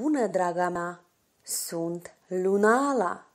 bună, draga mea! Sunt Lunala!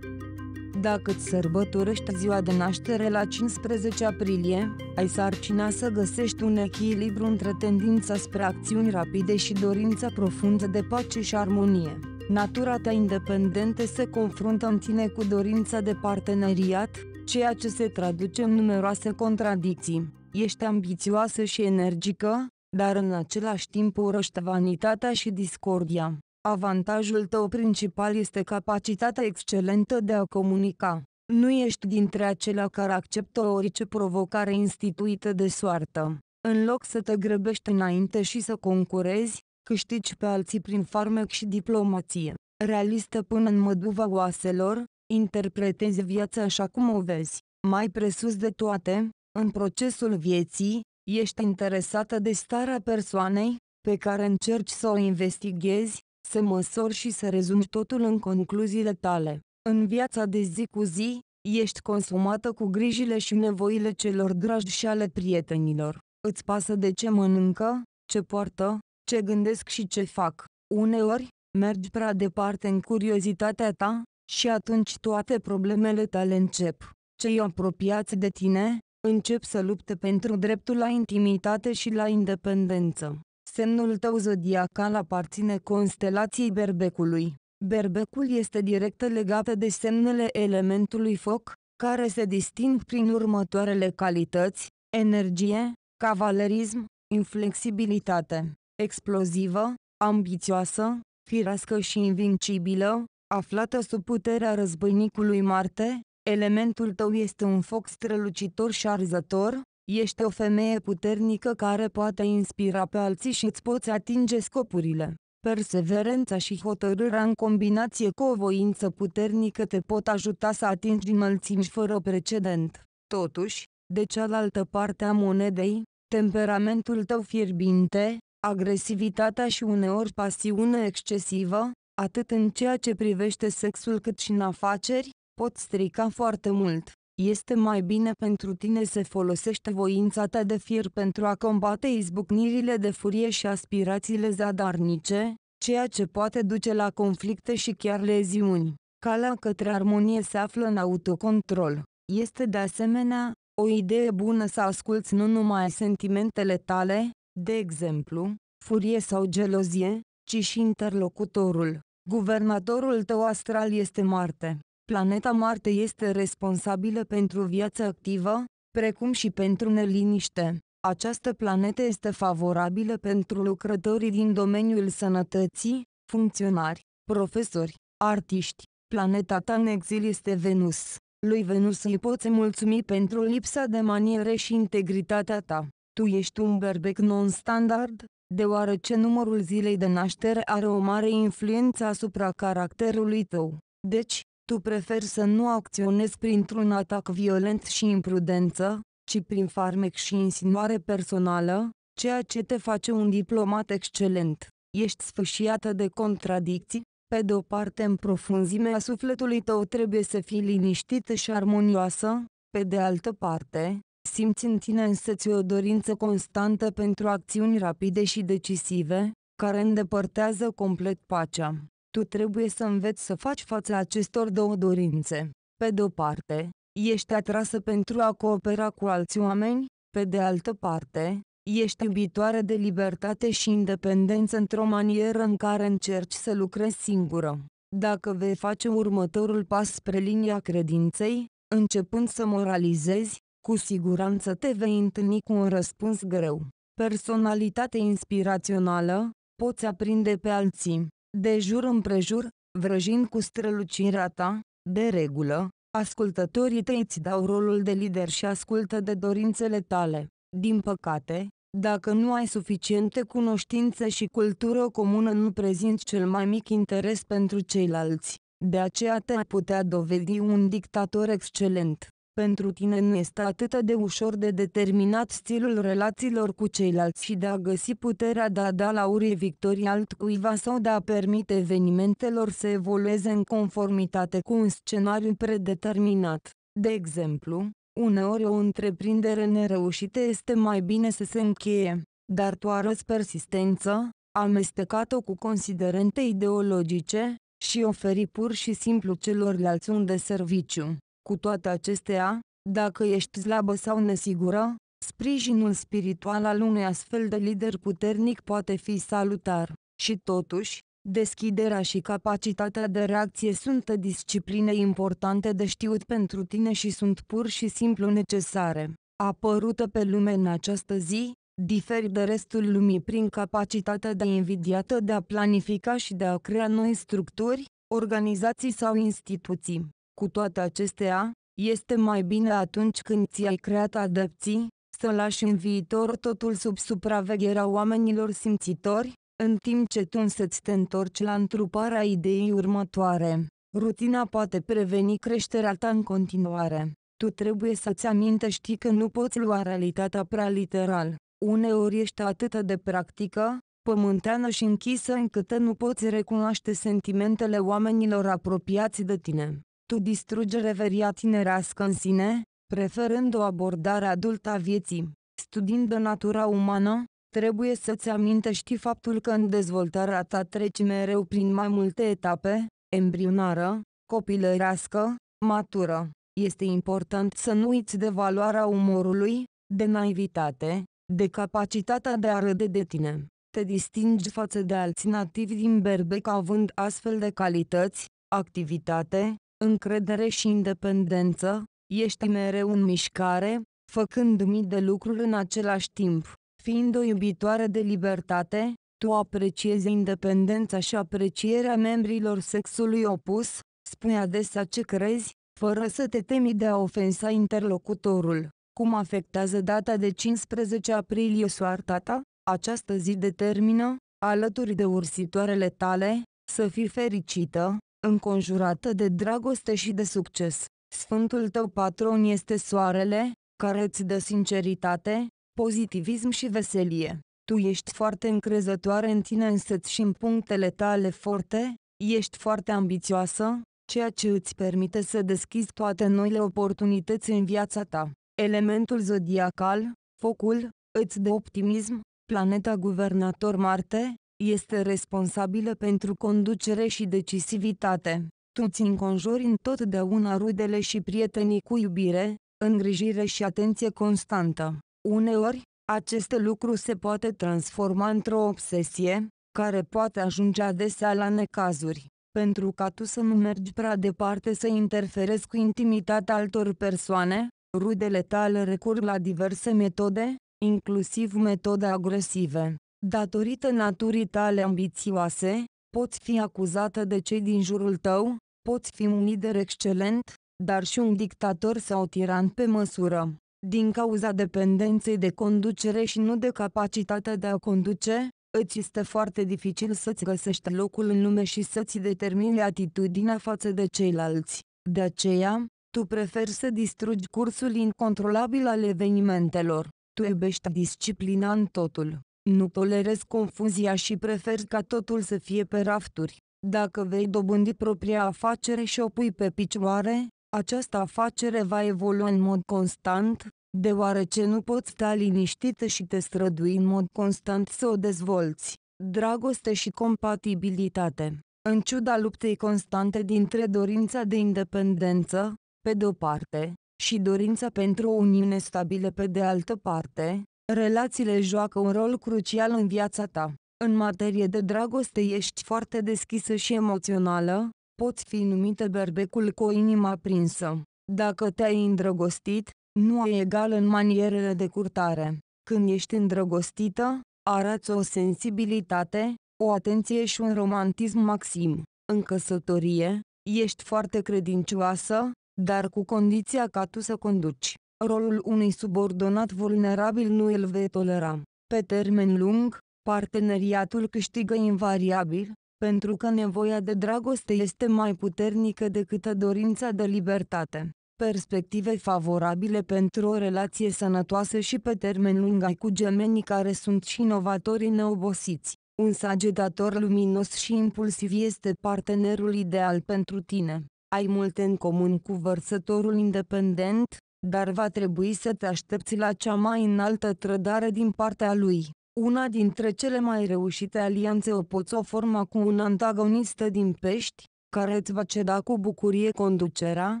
Dacă îți sărbătorești ziua de naștere la 15 aprilie, ai sarcina să găsești un echilibru între tendința spre acțiuni rapide și dorința profundă de pace și armonie. Natura ta independentă se confruntă în tine cu dorința de parteneriat, ceea ce se traduce în numeroase contradicții. Ești ambițioasă și energică, dar în același timp urăște vanitatea și discordia. Avantajul tău principal este capacitatea excelentă de a comunica. Nu ești dintre acelea care acceptă orice provocare instituită de soartă. În loc să te grăbești înainte și să concurezi, câștigi pe alții prin farmec și diplomație. Realistă până în măduva oaselor, interpretezi viața așa cum o vezi. Mai presus de toate, în procesul vieții, Ești interesată de starea persoanei, pe care încerci să o investighezi, să măsori și să rezumi totul în concluziile tale. În viața de zi cu zi, ești consumată cu grijile și nevoile celor dragi și ale prietenilor. Îți pasă de ce mănâncă, ce poartă, ce gândesc și ce fac. Uneori, mergi prea departe în curiozitatea ta, și atunci toate problemele tale încep. Cei apropiați de tine, încep să lupte pentru dreptul la intimitate și la independență. Semnul tău zodiacal aparține constelației berbecului. Berbecul este direct legat de semnele elementului foc, care se disting prin următoarele calități, energie, cavalerism, inflexibilitate, explozivă, ambițioasă, firească și invincibilă, aflată sub puterea războinicului Marte, elementul tău este un foc strălucitor și arzător, ești o femeie puternică care poate inspira pe alții și îți poți atinge scopurile. Perseverența și hotărârea în combinație cu o voință puternică te pot ajuta să atingi înălțimi fără precedent. Totuși, de cealaltă parte a monedei, temperamentul tău fierbinte, agresivitatea și uneori pasiune excesivă, atât în ceea ce privește sexul cât și în afaceri, pot strica foarte mult. Este mai bine pentru tine să folosești voința ta de fier pentru a combate izbucnirile de furie și aspirațiile zadarnice, ceea ce poate duce la conflicte și chiar leziuni. Calea către armonie se află în autocontrol. Este de asemenea, o idee bună să asculți nu numai sentimentele tale, de exemplu, furie sau gelozie, ci și interlocutorul. Guvernatorul tău astral este Marte. Planeta Marte este responsabilă pentru viața activă, precum și pentru neliniște. Această planetă este favorabilă pentru lucrătorii din domeniul sănătății, funcționari, profesori, artiști. Planeta ta în exil este Venus. Lui Venus îi poți mulțumi pentru lipsa de maniere și integritatea ta. Tu ești un berbec non-standard, deoarece numărul zilei de naștere are o mare influență asupra caracterului tău. Deci, tu preferi să nu acționezi printr-un atac violent și imprudență, ci prin farmec și insinuare personală, ceea ce te face un diplomat excelent. Ești sfâșiată de contradicții, pe de o parte în profunzimea sufletului tău trebuie să fii liniștită și armonioasă, pe de altă parte, simți în tine ți o dorință constantă pentru acțiuni rapide și decisive, care îndepărtează complet pacea. Tu trebuie să înveți să faci față acestor două dorințe. Pe de-o parte, ești atrasă pentru a coopera cu alți oameni, pe de altă parte, ești iubitoare de libertate și independență într-o manieră în care încerci să lucrezi singură. Dacă vei face următorul pas spre linia credinței, începând să moralizezi, cu siguranță te vei întâlni cu un răspuns greu. Personalitate inspirațională, poți aprinde pe alții de jur împrejur, vrăjind cu strălucirea ta, de regulă, ascultătorii tăi îți dau rolul de lider și ascultă de dorințele tale. Din păcate, dacă nu ai suficiente cunoștințe și cultură comună nu prezinți cel mai mic interes pentru ceilalți, de aceea te-ai putea dovedi un dictator excelent pentru tine nu este atât de ușor de determinat stilul relațiilor cu ceilalți și de a găsi puterea de a da laurie victorii altcuiva sau de a permite evenimentelor să evolueze în conformitate cu un scenariu predeterminat. De exemplu, uneori o întreprindere nereușită este mai bine să se încheie, dar tu arăți persistență, amestecat-o cu considerente ideologice, și oferi pur și simplu celorlalți un de serviciu. Cu toate acestea, dacă ești slabă sau nesigură, sprijinul spiritual al unui astfel de lider puternic poate fi salutar. Și totuși, deschiderea și capacitatea de reacție sunt discipline importante de știut pentru tine și sunt pur și simplu necesare. Apărută pe lume în această zi, diferi de restul lumii prin capacitatea de invidiată de a planifica și de a crea noi structuri, organizații sau instituții. Cu toate acestea, este mai bine atunci când ți-ai creat adepții, să lași în viitor totul sub supravegherea oamenilor simțitori, în timp ce tu însă-ți te întorci la întruparea ideii următoare. Rutina poate preveni creșterea ta în continuare. Tu trebuie să-ți amintești că nu poți lua realitatea prea literal. Uneori ești atât de practică, pământeană și închisă încât nu poți recunoaște sentimentele oamenilor apropiați de tine tu distrugi reveria tinerească în sine, preferând o abordare adultă a vieții. Studiind natura umană, trebuie să-ți amintești faptul că în dezvoltarea ta treci mereu prin mai multe etape, embrionară, copilărească, matură. Este important să nu uiți de valoarea umorului, de naivitate, de capacitatea de a râde de tine. Te distingi față de alți nativi din Berbec având astfel de calități, activitate, încredere și independență, ești mereu în mișcare, făcând mii de lucruri în același timp. Fiind o iubitoare de libertate, tu apreciezi independența și aprecierea membrilor sexului opus, spui adesea ce crezi, fără să te temi de a ofensa interlocutorul. Cum afectează data de 15 aprilie soarta ta? Această zi determină, alături de ursitoarele tale, să fii fericită, înconjurată de dragoste și de succes. Sfântul tău patron este soarele, care îți dă sinceritate, pozitivism și veselie. Tu ești foarte încrezătoare în tine însăți și în punctele tale forte, ești foarte ambițioasă, ceea ce îți permite să deschizi toate noile oportunități în viața ta. Elementul zodiacal, focul, îți dă optimism, planeta guvernator Marte, este responsabilă pentru conducere și decisivitate. Tu ți înconjori întotdeauna rudele și prietenii cu iubire, îngrijire și atenție constantă. Uneori, acest lucru se poate transforma într-o obsesie, care poate ajunge adesea la necazuri. Pentru ca tu să nu mergi prea departe să interferezi cu intimitatea altor persoane, rudele tale recurg la diverse metode, inclusiv metode agresive. Datorită naturii tale ambițioase, poți fi acuzată de cei din jurul tău, poți fi un lider excelent, dar și un dictator sau tiran pe măsură. Din cauza dependenței de conducere și nu de capacitatea de a conduce, îți este foarte dificil să-ți găsești locul în lume și să-ți determini atitudinea față de ceilalți. De aceea, tu preferi să distrugi cursul incontrolabil al evenimentelor. Tu iubești disciplina în totul. Nu tolerez confuzia și prefer ca totul să fie pe rafturi. Dacă vei dobândi propria afacere și o pui pe picioare, această afacere va evolua în mod constant, deoarece nu poți sta liniștită și te strădui în mod constant să o dezvolți. Dragoste și compatibilitate În ciuda luptei constante dintre dorința de independență, pe de-o parte, și dorința pentru o uniune stabilă pe de altă parte, Relațiile joacă un rol crucial în viața ta. În materie de dragoste ești foarte deschisă și emoțională, poți fi numită berbecul cu o inimă aprinsă. Dacă te-ai îndrăgostit, nu ai egal în manierele de curtare. Când ești îndrăgostită, arăți o sensibilitate, o atenție și un romantism maxim. În căsătorie, ești foarte credincioasă, dar cu condiția ca tu să conduci rolul unui subordonat vulnerabil nu îl vei tolera. Pe termen lung, parteneriatul câștigă invariabil, pentru că nevoia de dragoste este mai puternică decât dorința de libertate. Perspective favorabile pentru o relație sănătoasă și pe termen lung ai cu gemenii care sunt și inovatorii neobosiți. Un sagetator luminos și impulsiv este partenerul ideal pentru tine. Ai multe în comun cu vărsătorul independent, dar va trebui să te aștepți la cea mai înaltă trădare din partea lui. Una dintre cele mai reușite alianțe o poți o forma cu un antagonist din pești, care îți va ceda cu bucurie conducerea,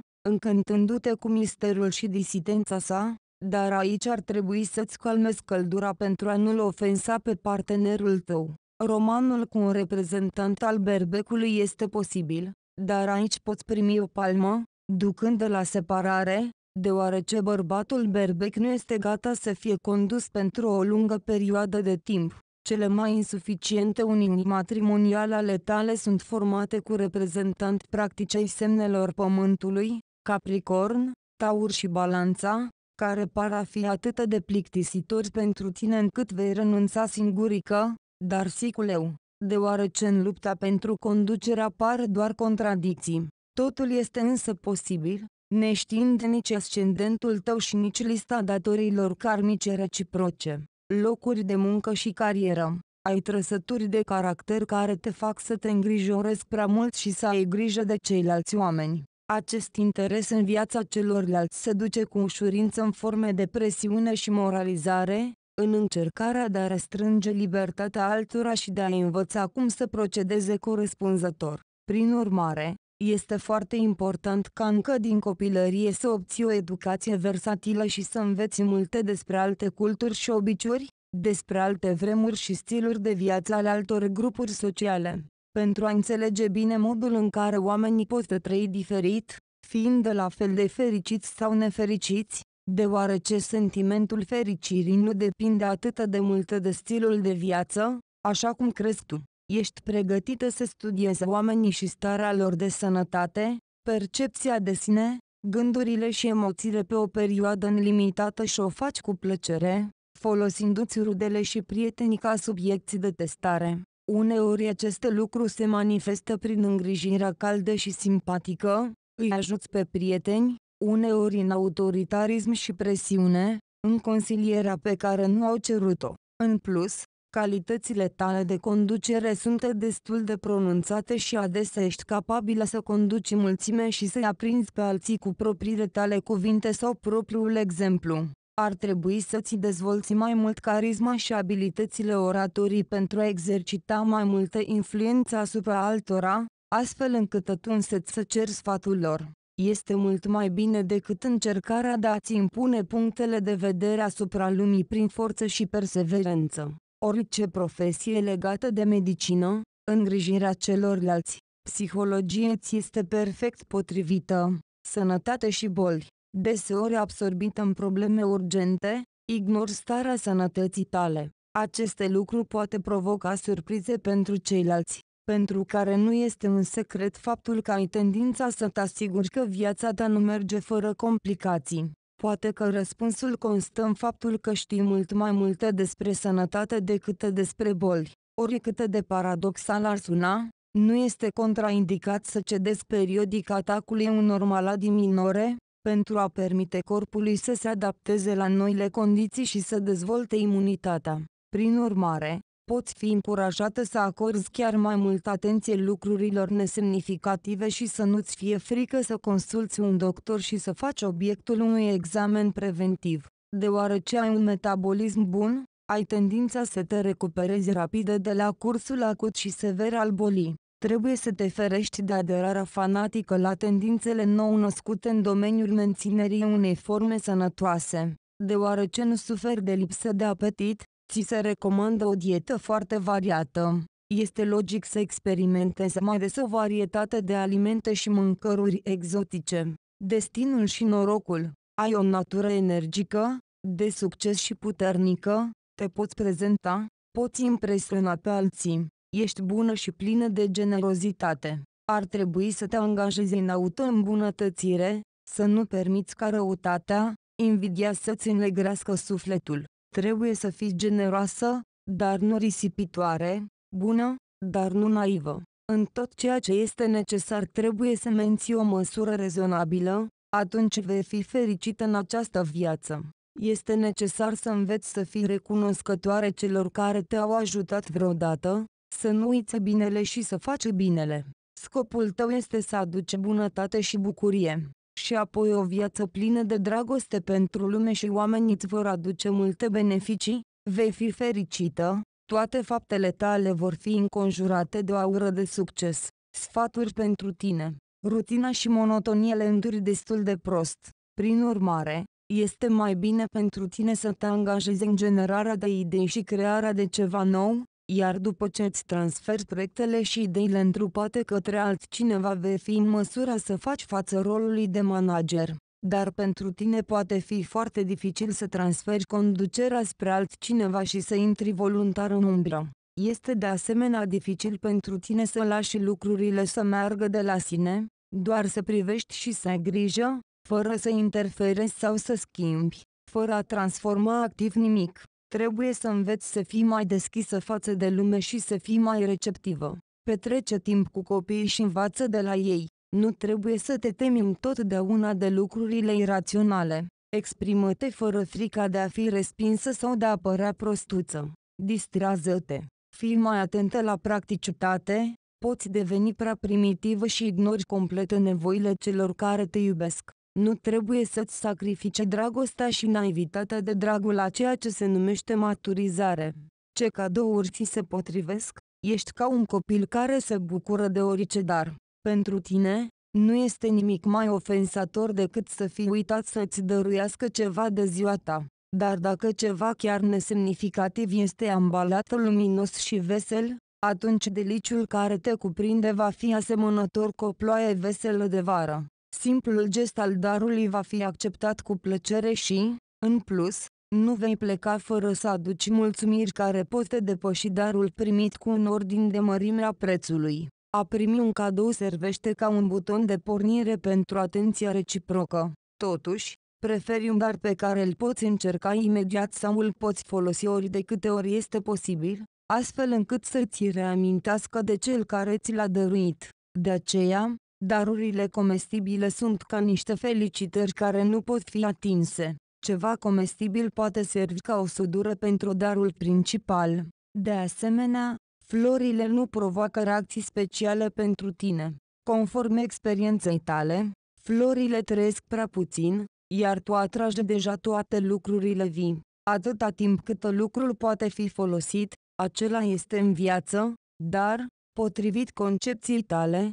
încântându-te cu misterul și disidența sa, dar aici ar trebui să-ți calmezi căldura pentru a nu-l ofensa pe partenerul tău. Romanul cu un reprezentant al berbecului este posibil, dar aici poți primi o palmă, ducând de la separare, deoarece bărbatul berbec nu este gata să fie condus pentru o lungă perioadă de timp. Cele mai insuficiente unii matrimoniale ale tale sunt formate cu reprezentanți practicei semnelor pământului, Capricorn, Taur și Balanța, care par a fi atât de plictisitori pentru tine încât vei renunța singurică, dar siculeu, deoarece în lupta pentru conducere apar doar contradicții. Totul este însă posibil, neștiind nici ascendentul tău și nici lista datorilor karmice reciproce, locuri de muncă și carieră. Ai trăsături de caracter care te fac să te îngrijorezi prea mult și să ai grijă de ceilalți oameni. Acest interes în viața celorlalți se duce cu ușurință în forme de presiune și moralizare, în încercarea de a restrânge libertatea altora și de a învăța cum să procedeze corespunzător. Prin urmare, este foarte important ca încă din copilărie să obții o educație versatilă și să înveți multe despre alte culturi și obiceiuri, despre alte vremuri și stiluri de viață ale altor grupuri sociale. Pentru a înțelege bine modul în care oamenii pot să trăi diferit, fiind de la fel de fericiți sau nefericiți, deoarece sentimentul fericirii nu depinde atât de mult de stilul de viață, așa cum crezi tu. Ești pregătită să studiezi oamenii și starea lor de sănătate, percepția de sine, gândurile și emoțiile pe o perioadă înlimitată și o faci cu plăcere, folosindu-ți rudele și prietenii ca subiecti de testare. Uneori acest lucru se manifestă prin îngrijirea caldă și simpatică, îi ajuți pe prieteni, uneori în autoritarism și presiune, în consilierea pe care nu au cerut-o. În plus, Calitățile tale de conducere sunt destul de pronunțate și adesea ești capabilă să conduci mulțime și să-i aprinzi pe alții cu propriile tale cuvinte sau propriul exemplu. Ar trebui să-ți dezvolți mai mult carisma și abilitățile oratorii pentru a exercita mai multă influență asupra altora, astfel încât atunci să ceri sfatul lor este mult mai bine decât încercarea de a-ți impune punctele de vedere asupra lumii prin forță și perseverență orice profesie legată de medicină, îngrijirea celorlalți, psihologie ți este perfect potrivită, sănătate și boli, deseori absorbită în probleme urgente, ignori starea sănătății tale. Aceste lucruri poate provoca surprize pentru ceilalți, pentru care nu este un secret faptul că ai tendința să te asiguri că viața ta nu merge fără complicații. Poate că răspunsul constă în faptul că știi mult mai multe despre sănătate decât despre boli. Oricât de paradoxal ar suna, nu este contraindicat să cedezi periodic atacului unor maladii minore, pentru a permite corpului să se adapteze la noile condiții și să dezvolte imunitatea. Prin urmare, poți fi încurajată să acorzi chiar mai mult atenție lucrurilor nesemnificative și să nu-ți fie frică să consulți un doctor și să faci obiectul unui examen preventiv. Deoarece ai un metabolism bun, ai tendința să te recuperezi rapid de la cursul acut și sever al bolii. Trebuie să te ferești de aderarea fanatică la tendințele nou-născute în domeniul menținerii unei forme sănătoase. Deoarece nu suferi de lipsă de apetit, Ți se recomandă o dietă foarte variată. Este logic să experimentezi mai des o varietate de alimente și mâncăruri exotice. Destinul și norocul. Ai o natură energică, de succes și puternică, te poți prezenta, poți impresiona pe alții, ești bună și plină de generozitate. Ar trebui să te angajezi în auto-îmbunătățire, să nu permiți ca răutatea, invidia să-ți înlegrească sufletul. Trebuie să fii generoasă, dar nu risipitoare, bună, dar nu naivă. În tot ceea ce este necesar trebuie să menții o măsură rezonabilă, atunci vei fi fericită în această viață. Este necesar să înveți să fii recunoscătoare celor care te-au ajutat vreodată, să nu uiți binele și să faci binele. Scopul tău este să aduci bunătate și bucurie și apoi o viață plină de dragoste pentru lume și oameni îți vor aduce multe beneficii, vei fi fericită, toate faptele tale vor fi înconjurate de o aură de succes. Sfaturi pentru tine. Rutina și monotonie le înduri destul de prost. Prin urmare, este mai bine pentru tine să te angajezi în generarea de idei și crearea de ceva nou, iar după ce îți transferi proiectele și ideile întrupate către altcineva vei fi în măsura să faci față rolului de manager. Dar pentru tine poate fi foarte dificil să transferi conducerea spre altcineva și să intri voluntar în umbră. Este de asemenea dificil pentru tine să lași lucrurile să meargă de la sine, doar să privești și să ai grijă, fără să interferezi sau să schimbi, fără a transforma activ nimic. Trebuie să înveți să fii mai deschisă față de lume și să fii mai receptivă. Petrece timp cu copiii și învață de la ei. Nu trebuie să te temi întotdeauna de lucrurile iraționale. Exprimă-te fără frica de a fi respinsă sau de a părea prostuță. Distrează-te. Fii mai atentă la practicitate, poți deveni prea primitivă și ignori complet nevoile celor care te iubesc. Nu trebuie să-ți sacrifice dragostea și naivitatea de dragul la ceea ce se numește maturizare. Ce cadouri ți se potrivesc? Ești ca un copil care se bucură de orice dar. Pentru tine, nu este nimic mai ofensator decât să fii uitat să-ți dăruiască ceva de ziua ta. Dar dacă ceva chiar nesemnificativ este ambalat luminos și vesel, atunci deliciul care te cuprinde va fi asemănător cu o ploaie veselă de vară. Simplul gest al darului va fi acceptat cu plăcere și, în plus, nu vei pleca fără să aduci mulțumiri care pot depăși darul primit cu un ordin de mărime a prețului. A primi un cadou servește ca un buton de pornire pentru atenția reciprocă. Totuși, preferi un dar pe care îl poți încerca imediat sau îl poți folosi ori de câte ori este posibil, astfel încât să-ți reamintească de cel care ți l-a dăruit. De aceea, Darurile comestibile sunt ca niște felicitări care nu pot fi atinse. Ceva comestibil poate servi ca o sudură pentru darul principal. De asemenea, florile nu provoacă reacții speciale pentru tine. Conform experienței tale, florile trăiesc prea puțin, iar tu atragi deja toate lucrurile vii. Atâta timp cât lucrul poate fi folosit, acela este în viață, dar, potrivit concepției tale,